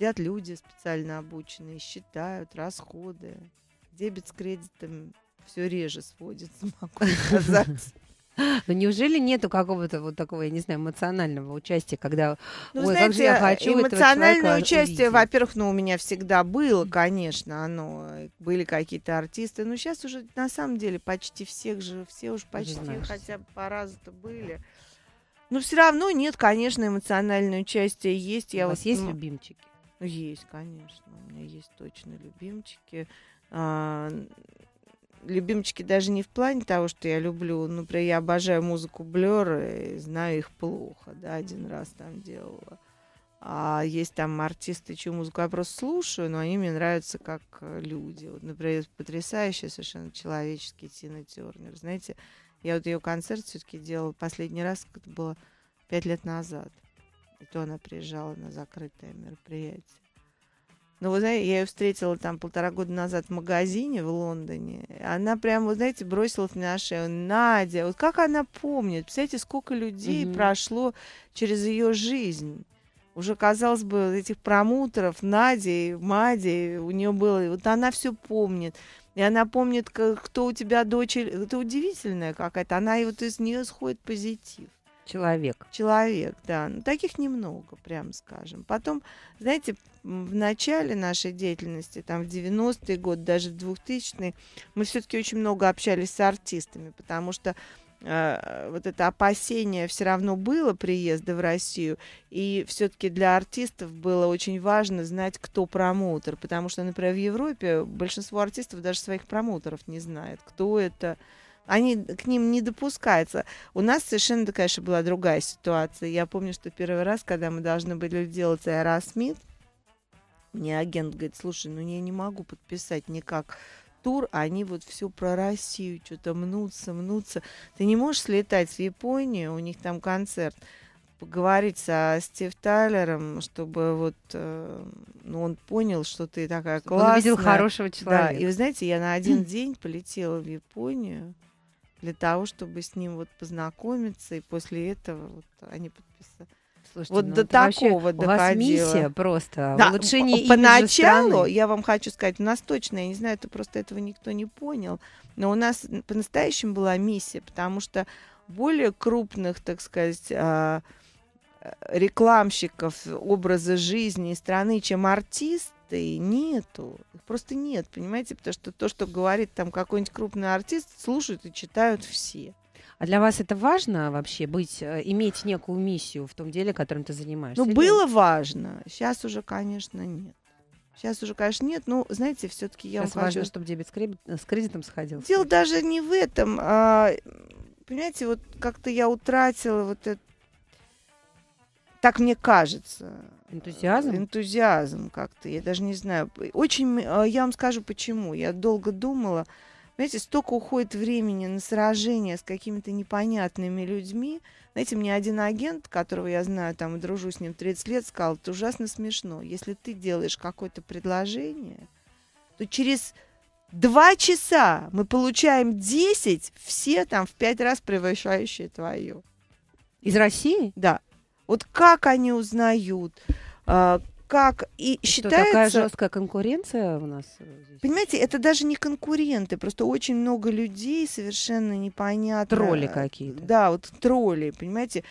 Сидят люди специально обученные, считают расходы. Дебет с кредитом все реже сводится, <laughs> могу сказать. Но ну, неужели нету какого-то вот такого, я не знаю, эмоционального участия, когда, ну, ой, знаете, как же я хочу эмоциональное участие, во-первых, ну, у меня всегда было, конечно, оно, э, были какие-то артисты, но сейчас уже, на самом деле, почти всех же, все уже почти, Знаешь. хотя бы по разу-то были. Но все равно нет, конечно, эмоциональное участие есть. Я у вас вот, есть ну, любимчики? Есть, конечно. У меня есть точно любимчики. А, любимчики даже не в плане того, что я люблю. Например, я обожаю музыку Блера, и знаю их плохо. Да, один раз там делала. А есть там артисты, чью музыку я просто слушаю, но они мне нравятся как э, люди. Вот, например, потрясающий совершенно человеческий Тина Тернер. Знаете, я вот ее концерт все-таки делала последний раз, как это было пять лет назад. И то она приезжала на закрытое мероприятие. Но ну, вы знаете, я ее встретила там полтора года назад в магазине в Лондоне. Она прям, вы знаете, бросилась мне на шею. Надя, вот как она помнит, представляете, сколько людей mm-hmm. прошло через ее жизнь. Уже, казалось бы, этих промоутеров, Нади, Мади, у нее было. Вот она все помнит. И она помнит, кто у тебя дочь. Это удивительная какая-то. Она и вот из нее сходит позитив. Человек. Человек, да. Но ну, таких немного, прям скажем. Потом, знаете, в начале нашей деятельности, там в 90-е годы, даже в 2000-е, мы все-таки очень много общались с артистами, потому что э, вот это опасение все равно было приезда в Россию, и все-таки для артистов было очень важно знать, кто промоутер, потому что, например, в Европе большинство артистов даже своих промоутеров не знает, кто это, они к ним не допускаются. У нас совершенно, конечно, была другая ситуация. Я помню, что первый раз, когда мы должны были делать Аэросмит, мне агент говорит, слушай, ну я не могу подписать никак тур, а они вот все про Россию что-то мнутся, мнутся. Ты не можешь слетать в Японию, у них там концерт, поговорить со Стив Тайлером, чтобы вот э, ну, он понял, что ты такая чтобы классная. Он видел хорошего человека. Да, и вы знаете, я на один <clears throat> день полетела в Японию для того, чтобы с ним вот познакомиться, и после этого вот они подписали. Слушайте, вот ну, до такого доходило. У вас миссия просто да, улучшение Поначалу, страны. я вам хочу сказать, у нас точно, я не знаю, это просто этого никто не понял, но у нас по-настоящему была миссия, потому что более крупных, так сказать, а, э, рекламщиков образа жизни страны, чем артист, и нету. Их просто нет, понимаете? Потому что то, что говорит там какой-нибудь крупный артист, слушают и читают все. А для вас это важно вообще быть, э, иметь некую миссию в том деле, которым ты занимаешься? Ну, было нет? важно. Сейчас уже, конечно, нет. Сейчас уже, конечно, нет, но, знаете, все-таки я Сейчас вам важно, хочу... чтобы дебет с, кред... Э, с кредитом сходил. Дело даже не в этом. А, понимаете, вот как-то я утратила вот это... Так мне кажется Энтузиазм? Энтузиазм как-то, я даже не знаю. Очень, а, я вам скажу почему. Я долго думала. Знаете, столько уходит времени на сражения с какими-то непонятными людьми. Знаете, мне один агент, которого я знаю, там, дружу с ним 30 лет, сказал, это ужасно смешно. Если ты делаешь какое-то предложение, то через два часа мы получаем 10, все там в пять раз превышающие твое. Из России? Да. Вот как они узнают, а, как и считается... Что, такая жесткая конкуренция у нас? Э, понимаете, это даже не конкуренты, просто очень много людей совершенно непонятно. Тролли какие-то. Да, вот тролли, понимаете.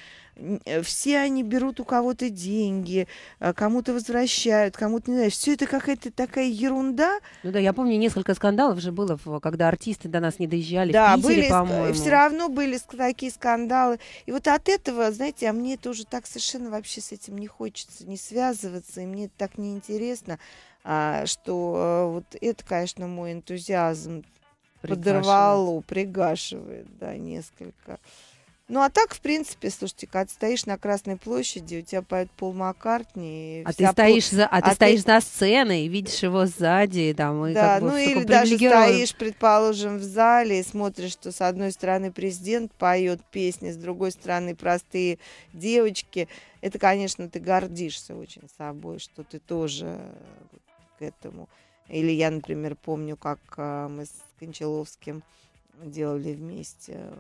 Э, все они берут у кого-то деньги, а, кому-то возвращают, кому-то не знаю. Все это какая-то такая ерунда. Ну да, я помню, несколько скандалов же было, когда артисты до нас не доезжали. Да, в Питере, были, э, все равно были такие скандалы. И вот от этого, знаете, а мне это уже так совершенно вообще с этим не хочется не связываться, и мне это так неинтересно, а, что э, вот это, конечно, мой энтузиазм подорвало, пригашивает, да, несколько. Ну, а так, в принципе, слушайте, когда стоишь на Красной площади, у тебя поет Пол Маккартни. А ты стоишь, пол... за, а, а ты, ты стоишь за сценой, видишь его сзади, там, и да, как ну, бы ну, или даже стоишь, предположим, в зале и смотришь, что с одной стороны президент поет песни, с другой стороны простые девочки. Это, конечно, ты гордишься очень собой, что ты тоже э, к этому. Или я, например, помню, как э, мы с Кончаловским делали вместе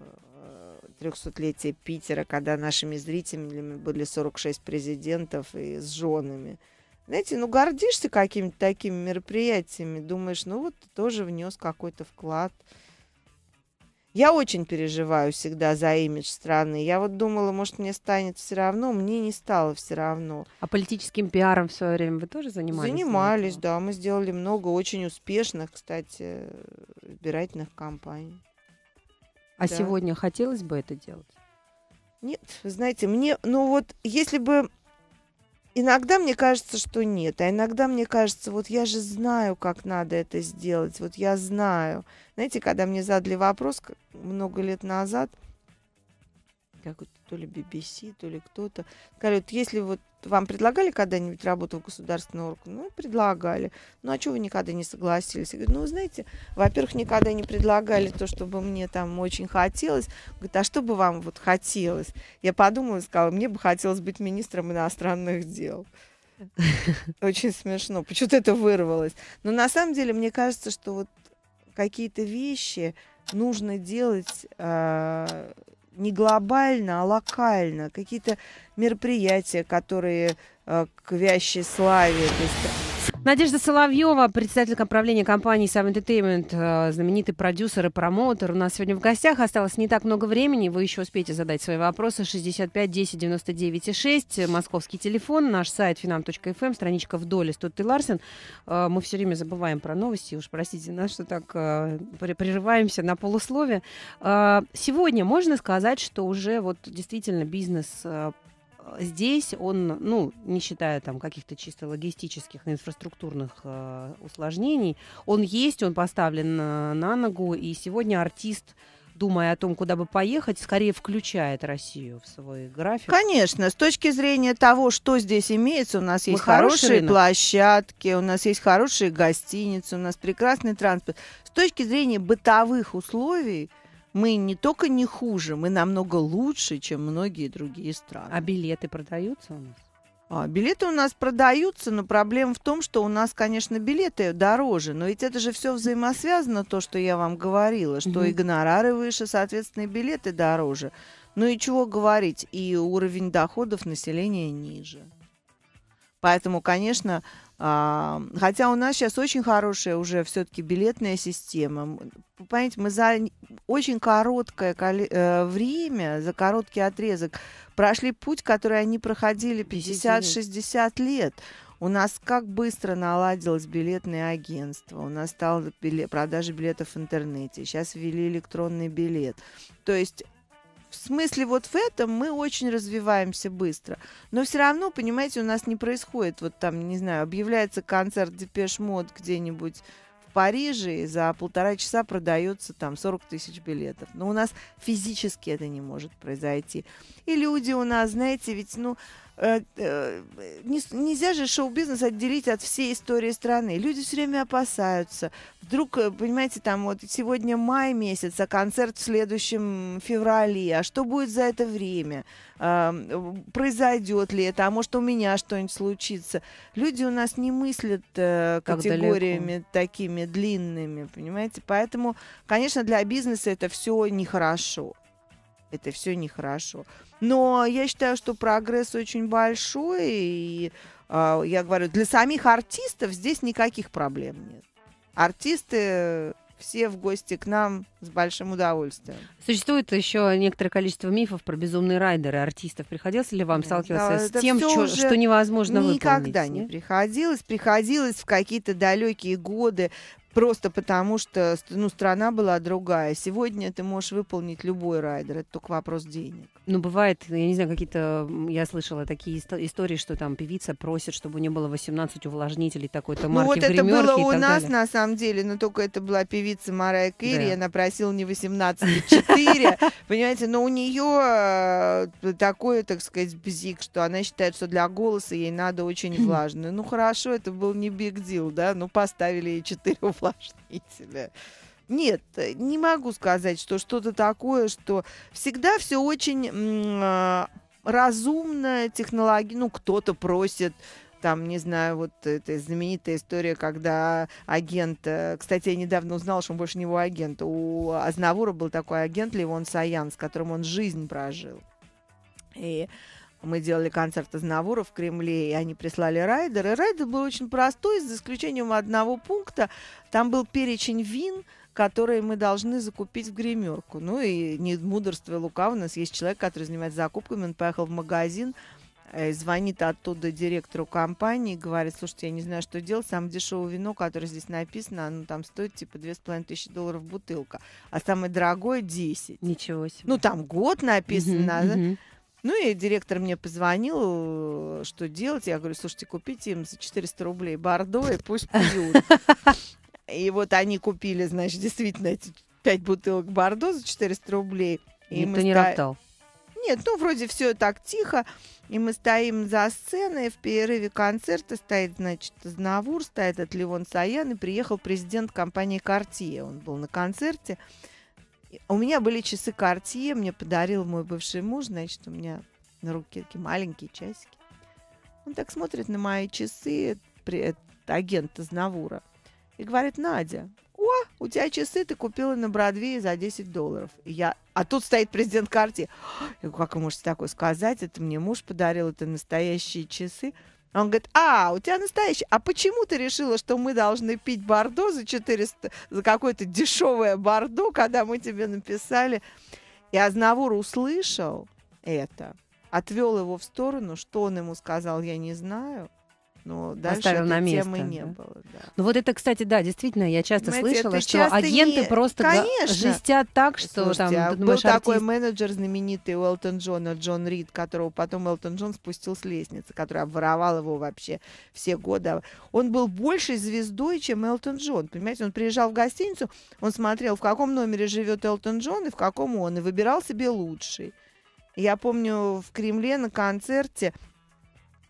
300-летие э, Питера, когда нашими зрителями были 46 президентов и с женами. Знаете, ну гордишься какими-то такими мероприятиями, думаешь, ну вот ты тоже внес какой-то вклад. Я очень переживаю всегда за имидж страны. Я вот думала, может, мне станет все равно, мне не стало все равно. А политическим пиаром в свое время вы тоже занимались? Занимались, ну. да. Мы сделали много очень успешных, кстати, избирательных кампаний. А да. сегодня хотелось бы это делать? Нет, знаете, мне, ну вот, если бы иногда мне кажется, что нет, а иногда мне кажется, вот я же знаю, как надо это сделать, вот я знаю. Знаете, когда мне задали вопрос много лет назад, как вот то ли BBC, то ли кто-то. Говорят, если вот вам предлагали когда-нибудь работу в государственном органе? Ну, предлагали. Ну, а что вы никогда не согласились? Я говорю, ну, знаете, во-первых, никогда не предлагали то, что бы мне там очень хотелось. Говорит, а что бы вам вот хотелось? Я подумала и сказала, мне бы хотелось быть министром иностранных дел. Очень смешно. Почему-то это вырвалось. Но на самом деле, мне кажется, что вот какие-то вещи нужно делать а, не глобально, а локально. Какие-то мероприятия, которые э, к вящей славе. То есть Надежда Соловьева, председатель правления компании Sub Entertainment, э, знаменитый продюсер и промоутер, у нас сегодня в гостях. Осталось не так много времени, вы еще успеете задать свои вопросы. 65 10 99 6, московский телефон, наш сайт finam.fm, эм, страничка в доле Стут Ларсен. Э, мы все время забываем про новости, уж простите нас, что так э, прерываемся на полусловие. Сегодня можно сказать, что уже вот действительно бизнес Э, здесь он, ну, не считая там каких-то чисто логистических инфраструктурных э, усложнений, он есть, он поставлен на, э, на ногу, и сегодня артист думая о том, куда бы поехать, скорее включает Россию в свой график. Конечно, с точки зрения того, что здесь имеется, у нас есть хорошие рынок. площадки, у нас есть хорошие гостиницы, у нас прекрасный транспорт. С точки зрения бытовых условий, мы не только не хуже, мы намного лучше, чем многие другие страны. А билеты продаются у нас? А, билеты у нас продаются, но проблема в том, что у нас, конечно, билеты дороже, но ведь это же все взаимосвязано, то, что я вам говорила, что угу. и гонорары выше, соответственно, и билеты дороже. Ну и чего говорить, и уровень доходов населения ниже. Поэтому, конечно, а, хотя у нас сейчас очень хорошая уже все-таки билетная система. Понимаете, мы за очень короткое э, время, за короткий отрезок прошли путь, который они проходили 50-60 лет. У нас как быстро наладилось билетное агентство, у нас стала билет, продажа билетов в интернете, сейчас ввели электронный билет. То есть в смысле вот в этом мы очень развиваемся быстро. Но все равно, понимаете, у нас не происходит, вот там, не знаю, объявляется концерт Депеш Мод где-нибудь в Париже, и за полтора часа продается там 40 тысяч билетов. Но у нас физически это не может произойти. И люди у нас, знаете, ведь, ну, Э, э, нельзя же шоу-бизнес отделить от всей истории страны. Люди все время опасаются. Вдруг, э, понимаете, там вот сегодня май месяц, а концерт в следующем феврале. А что будет за это время? А, произойдет ли это? А может, у меня что-нибудь случится? Люди у нас не мыслят категориями такими длинными, понимаете? Поэтому, конечно, для бизнеса это все нехорошо это все нехорошо. Но я считаю, что прогресс очень большой, и э, я говорю, для самих артистов здесь никаких проблем нет. Артисты все в гости к нам с большим удовольствием. Существует еще некоторое количество мифов про безумные райдеры артистов. Приходилось ли вам сталкиваться да, с тем, что, что невозможно никогда выполнить? Никогда не приходилось. Приходилось в какие-то далекие годы Просто потому, что ну, страна была другая. Сегодня ты можешь выполнить любой райдер, это только вопрос денег. Ну, бывает, я не знаю, какие-то, я слышала такие истории, что там певица просит, чтобы у нее было 18 увлажнителей такой-то ну, марки, Ну, вот это было у нас, далее. на самом деле, но только это была певица Марая Кири, да. она просила не 18, а 4, <laughs> понимаете, но у нее э, такой, так сказать, бзик, что она считает, что для голоса ей надо очень <clears throat> влажную. Ну, хорошо, это был не биг дил, да, ну, поставили ей 4 усофлажнить Нет, не могу сказать, что что-то такое, что всегда все очень а, разумно, технологи... Ну, кто-то просит там, не знаю, вот эта знаменитая история, когда агент, э, кстати, я недавно узнала, что он больше не его агент, у Азнавура был такой агент Левон Саян, с которым он жизнь прожил. И мы делали концерт Азнавура в Кремле, и они прислали райдер. И райдер был очень простой, за исключением одного пункта. Там был перечень вин, которые мы должны закупить в гримерку. Ну и не мудрство и лукаво, у нас есть человек, который занимается закупками, он поехал в магазин, э, звонит оттуда директору компании говорит, слушайте, я не знаю, что делать, самое дешевое вино, которое здесь написано, оно там стоит типа 2500 долларов бутылка, а самое дорогое 10. Ничего себе. Ну там год написано. Угу, да? угу. Ну и директор мне позвонил, э, что делать. Я говорю, слушайте, купите им за 400 рублей бордо и пусть пьют. И вот они купили, значит, действительно эти 5 бутылок бордо за 400 рублей. И Никто не роптал. Нет, ну вроде все так тихо. И мы стоим за сценой, в перерыве концерта стоит, значит, Знавур, стоит от Левон Саян, и приехал президент компании «Картье». Он был на концерте. У меня были часы Cartier, мне подарил мой бывший муж, значит, у меня на руке такие маленькие часики. Он так смотрит на мои часы, при, э, агент из Навура, и говорит, Надя, о, у тебя часы ты купила на Бродвее за 10 долларов. И я... А тут стоит президент Карти. как вы можете такое сказать? Это мне муж подарил, это настоящие часы. Он говорит, а, у тебя настоящий. А почему ты решила, что мы должны пить бордо за 400, за какое-то дешевое бордо, когда мы тебе написали? И Азнавур услышал это, отвел его в сторону, что он ему сказал, я не знаю но дальше этой на место, темы не да. было. Да. Ну вот это, кстати, да, действительно, я часто Знаете, слышала, что часто агенты не... просто Конечно. жестят так, что Слушайте, там... А был артист... такой менеджер знаменитый у Элтон Джона, Джон Рид, которого потом Элтон Джон спустил с лестницы, который обворовал его вообще все годы. Он был большей звездой, чем Элтон Джон, понимаете? Он приезжал в гостиницу, он смотрел, в каком номере живет Элтон Джон и в каком он, и выбирал себе лучший. Я помню в Кремле на концерте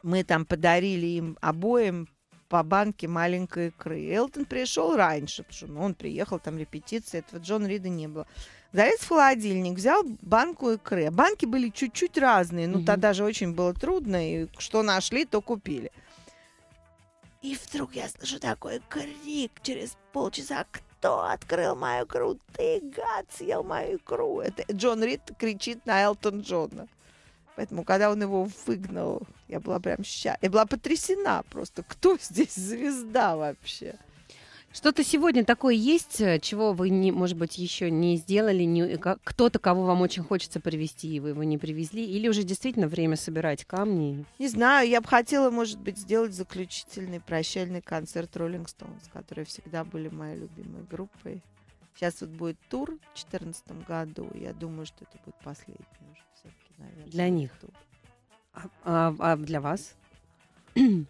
мы там подарили им обоим по банке маленькой икры. Элтон пришел раньше, потому что ну, он приехал, там репетиция, этого Джон Рида не было. Залез в холодильник, взял банку икры. А банки были чуть-чуть разные, но угу. тогда же очень было трудно, и что нашли, то купили. И вдруг я слышу такой крик через полчаса. Кто открыл мою икру? Ты, гад, съел мою икру. Это Джон Рид кричит на Элтон Джона. Поэтому, когда он его выгнал я была прям ща... Я была потрясена просто. Кто <laughs> здесь звезда вообще? Что-то сегодня такое есть, э, чего вы, не, может быть, еще не сделали, не, э, кто-то, кого вам очень хочется привезти, и вы его не привезли, или уже действительно время собирать камни? Не знаю, я бы хотела, может быть, сделать заключительный прощальный концерт Rolling Stones, которые всегда были моей любимой группой. Сейчас вот будет тур в 2014 году, я думаю, что это будет последний уже все-таки, наверное. Для них? Тур. А, а, а для вас? <clears throat> Не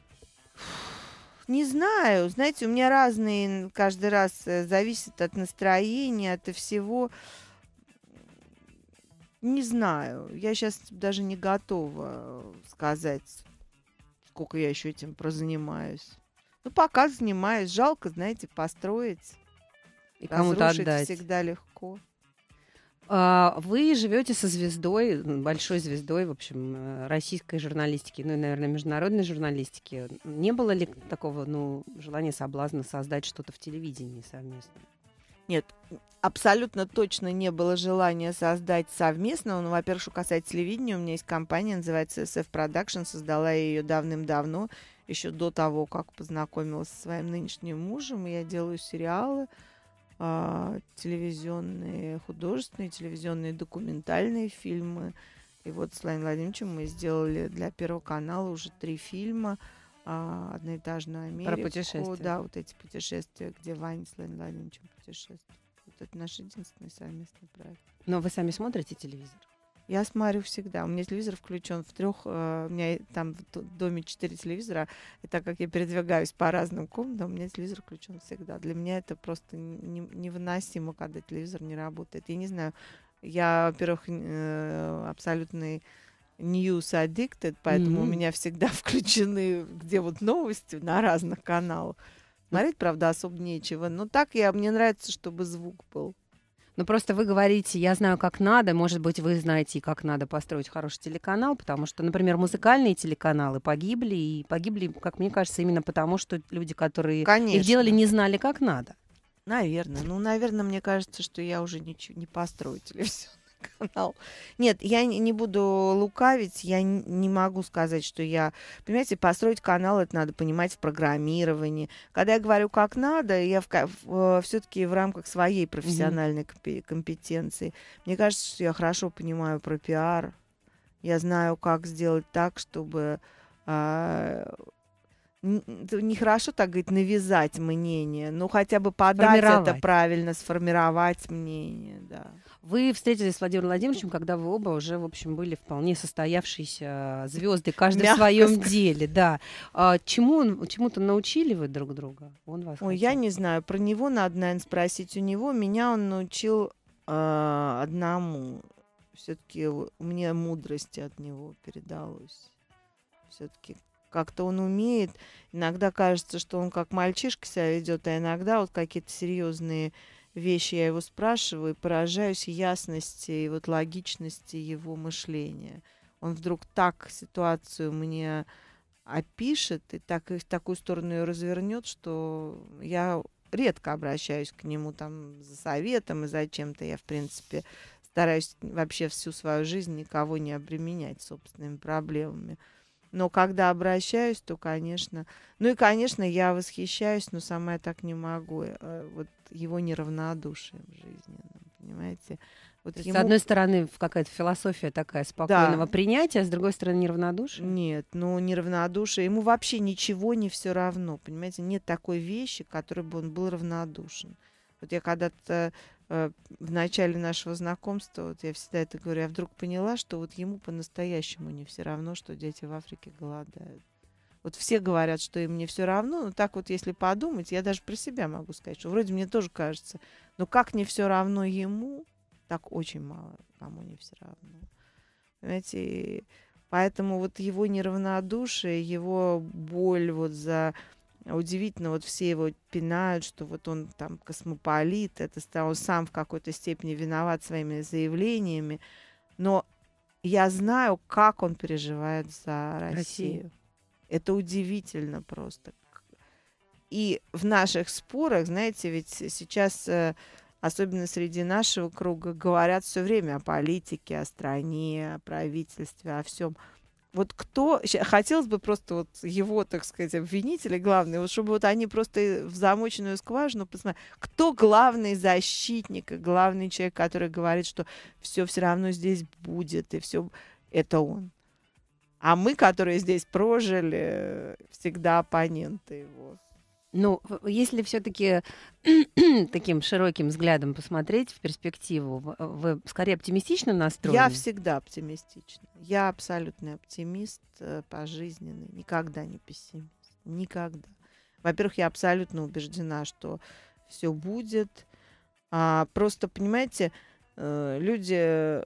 знаю, знаете, у меня разные, каждый раз э, зависит от настроения, от всего. Не знаю, я сейчас даже не готова э, сказать, сколько я еще этим прозанимаюсь. Ну, пока занимаюсь, жалко, знаете, построить. И кому-то отдать. всегда легко. А, вы живете со звездой, большой звездой, в общем, э, российской журналистики, ну и, наверное, международной журналистики. Не было ли такого, ну, желания, соблазна создать что-то в телевидении совместно? Нет, абсолютно точно не было желания создать совместно. Ну, во-первых, что касается телевидения, у меня есть компания, называется SF Production, создала я ее давным-давно, еще до того, как познакомилась со своим нынешним мужем. Я делаю сериалы, а, телевизионные художественные, телевизионные документальные фильмы. И вот с Лайном Владимировичем мы сделали для Первого канала уже три фильма. Э, «Одноэтажную Америку». Про путешествия. Да, вот эти путешествия, где Ваня с Лайном Владимировичем путешествует. Вот это наш единственный совместный проект. Но вы сами смотрите телевизор? Я смотрю всегда. У меня телевизор включен в трех, э, у меня там в доме четыре телевизора, и так как я передвигаюсь по разным комнатам, у меня телевизор включен всегда. Для меня это просто невыносимо, когда телевизор не работает. Я не знаю, я, во-первых, э, абсолютный news addicted, поэтому mm-hmm. у меня всегда <laughs> включены, где вот новости на разных каналах. Ну Смотреть, правда, особо нечего. Но так я, мне нравится, чтобы звук был. Ну просто вы говорите, я знаю, как надо. Может быть, вы знаете, как надо построить хороший телеканал, потому что, например, музыкальные телеканалы погибли, и погибли, как мне кажется, именно потому, что люди, которые Конечно. их делали, не знали, как надо. Наверное. Ну, наверное, мне кажется, что я уже ничего не построю телевизион канал. Нет, я не буду лукавить, я не могу сказать, что я... Понимаете, построить канал, это надо понимать в программировании. Когда я говорю как надо, я в, в, э, все-таки в рамках своей профессиональной mm-hmm. компетенции. Мне кажется, что я хорошо понимаю про пиар. Я знаю, как сделать так, чтобы... А, нехорошо так говорить, навязать мнение, но хотя бы подать это правильно, сформировать мнение, да. Вы встретились с Владимиром Владимировичем, когда вы оба уже, в общем, были вполне состоявшиеся э, звезды, каждый Мягко в своем сказать. деле, да. А, чему он, чему-то научили вы друг друга? Он вас Ой, хотел. я не знаю. Про него надо, наверное, спросить у него. Меня он научил э, одному. Все-таки мне мудрости от него передалось. Все-таки как-то он умеет. Иногда кажется, что он как мальчишка себя ведет, а иногда вот какие-то серьезные вещи я его спрашиваю, и поражаюсь ясности и вот логичности его мышления. Он вдруг так ситуацию мне опишет и так и в такую сторону ее развернет, что я редко обращаюсь к нему там за советом и за чем-то. Я, в принципе, стараюсь вообще всю свою жизнь никого не обременять собственными проблемами. Но когда обращаюсь, то, конечно... Ну и, конечно, я восхищаюсь, но сама я так не могу. Э, э, вот его неравнодушием жизненным, ну, понимаете? Вот То ему... С одной стороны, какая-то философия такая спокойного да. принятия, а с другой стороны, неравнодушие. Нет, ну неравнодушие. Ему вообще ничего не все равно. Понимаете, нет такой вещи, которой бы он был равнодушен. Вот я когда-то Э, в начале нашего знакомства, вот я всегда это говорю, я вдруг поняла, что вот ему по-настоящему не все равно, что дети в Африке голодают. Вот все говорят, что им не все равно, но так вот, если подумать, я даже про себя могу сказать, что вроде мне тоже кажется, но как не все равно ему, так очень мало кому не все равно. Понимаете, поэтому вот его неравнодушие, его боль вот за а удивительно, вот все его пинают, что вот он там космополит, это он сам в какой-то степени виноват своими заявлениями. Но я знаю, как он переживает за Россию. Россию. Это удивительно просто. И в наших спорах, знаете, ведь сейчас, э, особенно среди нашего круга, говорят все время о политике, о стране, о правительстве, о всем. Вот кто... Хотелось бы просто вот его, так сказать, обвинители главные, вот чтобы вот они просто в замоченную скважину посмотрели. Кто главный защитник, главный человек, который говорит, что все все равно здесь будет, и все... Это он. А мы, которые здесь прожили, всегда оппоненты его. Ну, если все-таки <clears throat> таким широким взглядом посмотреть в перспективу, вы скорее оптимистично настроены? Я всегда оптимистична. Я абсолютный оптимист по э, пожизненный, никогда не пессимист. Никогда. Во-первых, я абсолютно убеждена, что все будет. А, просто, понимаете, э, люди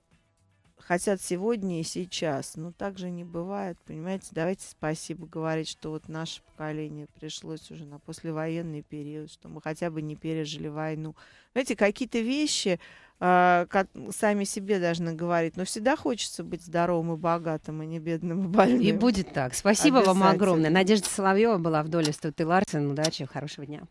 хотят сегодня и сейчас. Но ну, так же не бывает, понимаете. Давайте спасибо говорить, что вот наше поколение пришлось уже на послевоенный период, что мы хотя бы не пережили войну. Знаете, какие-то вещи э, а, как, сами себе должны говорить, но всегда хочется быть здоровым и богатым, а не бедным и больным. И будет так. Спасибо вам огромное. Надежда Соловьева была в доле Стуты Ларсен. Удачи, хорошего дня.